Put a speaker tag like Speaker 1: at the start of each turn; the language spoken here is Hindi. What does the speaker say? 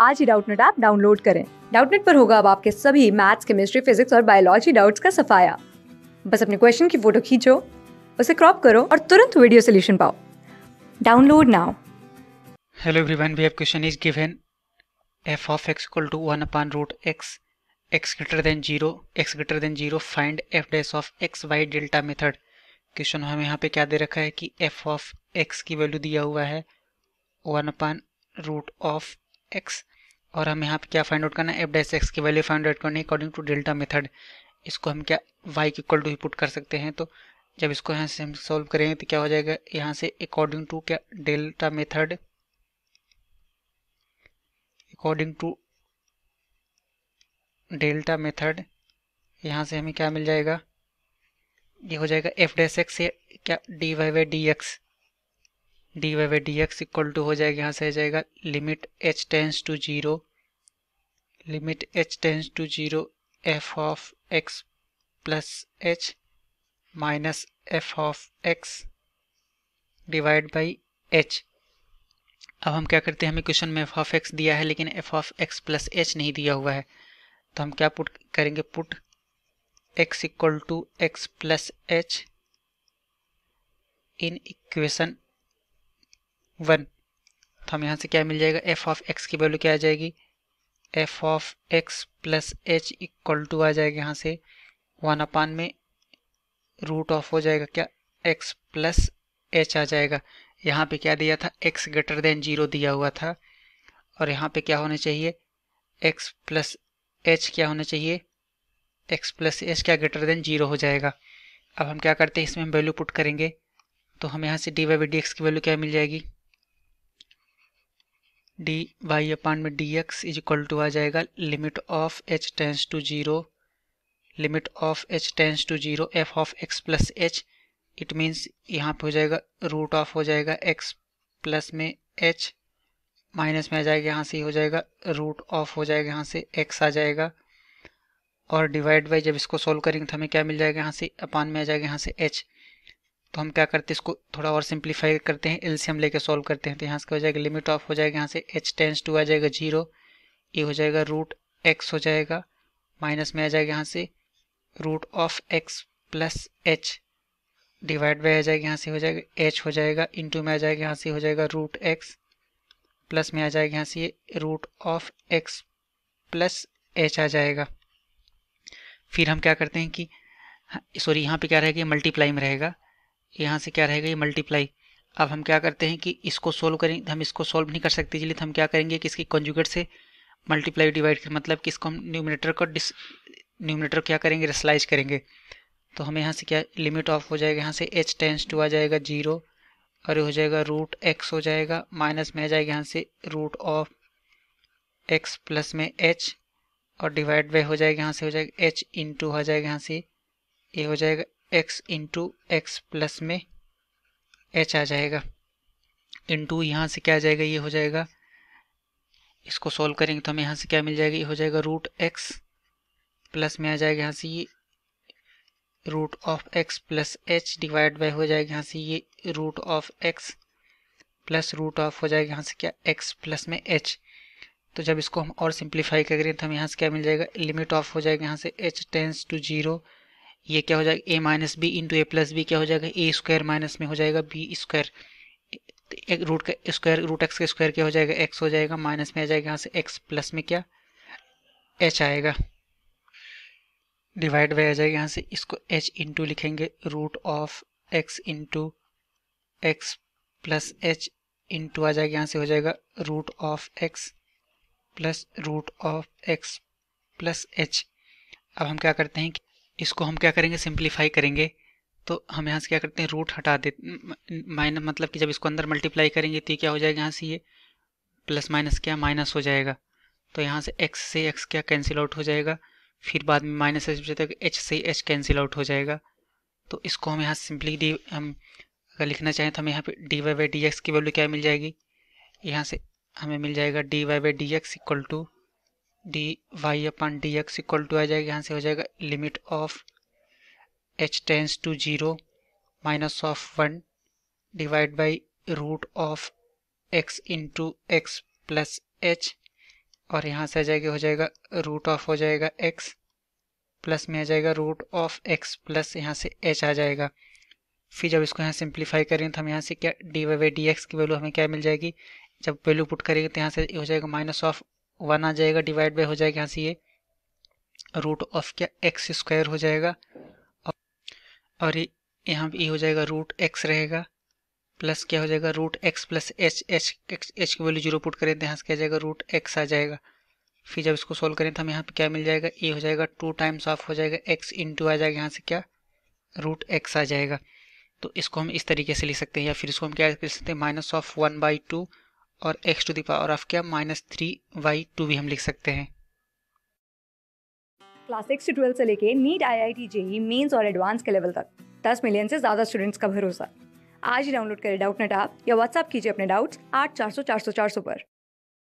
Speaker 1: आज ही डाउटनेट ऐप डाउनलोड करें डाउटनेट पर होगा अब आपके सभी मैथ्स केमिस्ट्री फिजिक्स और बायोलॉजी डाउट्स का सफाया बस अपने क्वेश्चन की फोटो खींचो उसे क्रॉप करो और तुरंत वीडियो सोल्यूशन पाओ download now hello everyone we have question is given f of x equal to one upon root x x greater than zero x greater than zero find f dash of x by delta method question हमें यहाँ पे क्या दे रखा है कि एफ ऑफ एक्स की वैल्यू दिया हुआ है one upon root of x और हम यहाँ पे क्या फाइंड आउट करना है एफ डैश एक्स की वैल्यू फाइंड आउट करनी है अकॉर्डिंग टू डेल्टा मेथड इसको हम क्या वाई के इक्वल टू ही पुट कर सकते हैं तो जब इसको यहाँ से हम सॉल्व करेंगे तो क्या हो जाएगा यहाँ से अकॉर्डिंग टू क्या delta method according to delta method यहाँ से हमें क्या मिल जाएगा ये हो जाएगा एफ डैश एक्स क्या D y y d x d Y by D x equal to हो जाएगा यहाँ से आ जाएगा limit h tends to zero limit h tends to zero f of x plus h minus f of x divide by h अब हम क्या करते हैं हमें क्वेश्चन में एफ ऑफ एक्स दिया है लेकिन f of x plus h नहीं दिया हुआ है तो हम क्या पुट करेंगे put x equal to x plus h in equation one तो हम यहाँ से क्या मिल जाएगा एफ ऑफ एक्स की वैल्यू क्या आ जाएगी f of x plus h equal to आ जाएगा यहाँ से वन अपान में रूट ऑफ हो जाएगा क्या एक्स प्लस एच आ जाएगा यहाँ पे क्या दिया था एक्स ग्रेटर देन जीरो दिया हुआ था और यहाँ पे क्या होना चाहिए एक्स प्लस एच क्या होना चाहिए एक्स प्लस एच क्या ग्रेटर देन जीरो हो जाएगा अब हम क्या करते हैं इसमें हम वैल्यू पुट करेंगे तो हम यहाँ से डी वाई डी एक्स की वैल्यू क्या मिल जाएगी डी वाई अपान में d x is equal to आ जाएगा limit of H tends to zero limit of H tends to zero f of x plus h it means यहाँ पे हो जाएगा रूट ऑफ हो जाएगा एक्स प्लस में एच माइनस में आ जाएगा यहाँ से हो जाएगा रूट ऑफ हो जाएगा यहाँ से एक्स आ जाएगा और डिवाइड बाई जब इसको सोल्व करेंगे तो हमें क्या मिल जाएगा यहाँ से अपान में आ जाएगा यहाँ से एच तो हम क्या करते हैं इसको थोड़ा और सिंप्लीफाई करते हैं एलसीएम लेके सॉल्व करते हैं तो यहाँ से हो जाएगा लिमिट ऑफ हो जाएगा यहाँ से एच टेंस टू आ जाएगा जीरो ए हो जाएगा रूट एक्स हो जाएगा माइनस में आ जाएगा यहाँ से root of x plus h divide by आ जाएगा यहाँ से हो जाएगा एच हो जाएगा इंटू में आ जाएगा यहाँ से हो जाएगा रूट एक्स प्लस में आ जाएगा यहाँ से root of x plus h आ जाएगा फिर हम क्या करते हैं कि सॉरी यहाँ पे क्या रहेगा मल्टीप्लाई में रहेगा यहाँ से क्या रहेगा ये मल्टीप्लाई अब हम क्या करते हैं कि इसको सोल्व करेंगे तो हम इसको सोल्व नहीं कर सकते इसलिए तो हम क्या करेंगे कि इसकी कॉन्जुगेट से मल्टीप्लाई डिवाइड कर मतलब कि इसको हम न्यूमिनेटर को डिस न्यूमिनेटर क्या करेंगे रसलाइज करेंगे तो हमें यहाँ से क्या लिमिट ऑफ हो जाएगा यहाँ से एच टेंस टू आ जाएगा जीरो और ये हो जाएगा रूट एक्स हो जाएगा माइनस में आ जाएगा यहाँ से रूट ऑफ एक्स प्लस में एच और डिवाइड बाई हो जाएगा यहाँ से हो जाएगा एच इन टू आ जाएगा यहाँ से ये हो जाएगा एक्स इंटू एक्स प्लस में एच आ जाएगा इंटू यहाँ से क्या आ जाएगा ये हो जाएगा इसको सॉल्व करेंगे तो हमें यहाँ से क्या मिल जाएगा ये हो जाएगा रूट एक्स प्लस में आ जाएगा यहाँ से ये root of x plus h divide by हो जाएगा यहाँ से ये root of x plus root of हो जाएगा यहाँ से क्या एक्स प्लस में एच तो जब इसको हम और सिंप्लीफाई करें तो हमें यहाँ से क्या मिल जाएगा लिमिट ऑफ हो जाएगा यहाँ से एच टेंस टू जीरो ये क्या हो जाएगा A minus B into A plus B क्या हो जाएगा ए स्क्वायर माइनस में हो जाएगा बी स्क्वायर रूट का स्क्वायर रूट एक्स का स्क्वायर क्या हो जाएगा एक्स हो जाएगा माइनस में आ जाएगा यहाँ से एक्स प्लस में क्या एच आएगा डिवाइड बाई आ जाएगा यहाँ से इसको एच इंटू लिखेंगे root of X into x plus H into आ जाएगा यहाँ से हो जाएगा root of x plus root of x plus H अब हम क्या करते हैं कि इसको हम क्या करेंगे सिंप्लीफाई करेंगे तो हम यहाँ से क्या करते हैं रूट हटा दे माइनस मतलब कि जब इसको अंदर मल्टीप्लाई करेंगे तो क्या हो जाएगा यहाँ से ये प्लस माइनस क्या माइनस हो जाएगा तो यहाँ से एक्स से एक्स क्या कैंसिल आउट हो जाएगा फिर बाद में माइनस एच तक एच से एच कैंसिल आउट हो जाएगा तो इसको हम यहाँ सिंपली डी हम अगर लिखना चाहें तो हमें यहाँ पे D Y by D x की वैल्यू क्या मिल जाएगी यहाँ से हमें मिल जाएगा D Y by D x equal to D Y upon D x equal to आ जाएगा यहाँ से हो जाएगा limit of H tends to zero minus of one divide by root of X into x plus H और यहाँ से आ जाएगा हो जाएगा रूट ऑफ हो जाएगा एक्स प्लस में आ जाएगा रूट ऑफ एक्स प्लस यहाँ से एच आ जाएगा फिर जब इसको यहाँ सिंप्लीफाई करेंगे तो हम यहाँ से क्या D Y by D x की वैल्यू हमें क्या मिल जाएगी जब वैल्यू पुट करेंगे तो यहाँ से हो जाएगा माइनस ऑफ वन आ जाएगा डिवाइड बाई हो जाएगा यहाँ से ये रूट ऑफ क्या एक्स स्क्वायर हो जाएगा और ये यहाँ पे e हो जाएगा रूट एक्स रहेगा प्लस क्या हो जाएगा root X plus H H X H की वैल्यू जीरो पुट करें तो यहाँ से क्या जाएगा रूट एक्स आ जाएगा फिर जब इसको सोल्व करें तो हमें यहाँ पे क्या मिल जाएगा ए e हो जाएगा टू टाइम्स ऑफ हो जाएगा एक्स इंटू आ जाएगा यहाँ से क्या रूट एक्स आ जाएगा तो इसको हम इस तरीके से लिख सकते हैं या फिर इसको हम क्या लिख सकते हैं minus of one by two और x टू पावर ऑफ क्या माइनस थ्री वाई टू भी हम लिख सकते हैं क्लास सिक्स से ट्वेल्थ से लेके NEET I I T JEE Mains और एडवांस के लेवल तक दस मिलियन से ज्यादा स्टूडेंट्स का भरोसा आज ही डाउनलोड करें डाउट नेट आप या व्हाट्सअप कीजिए अपने डाउट्स आठ चार सौ चार सौ चार सौ पर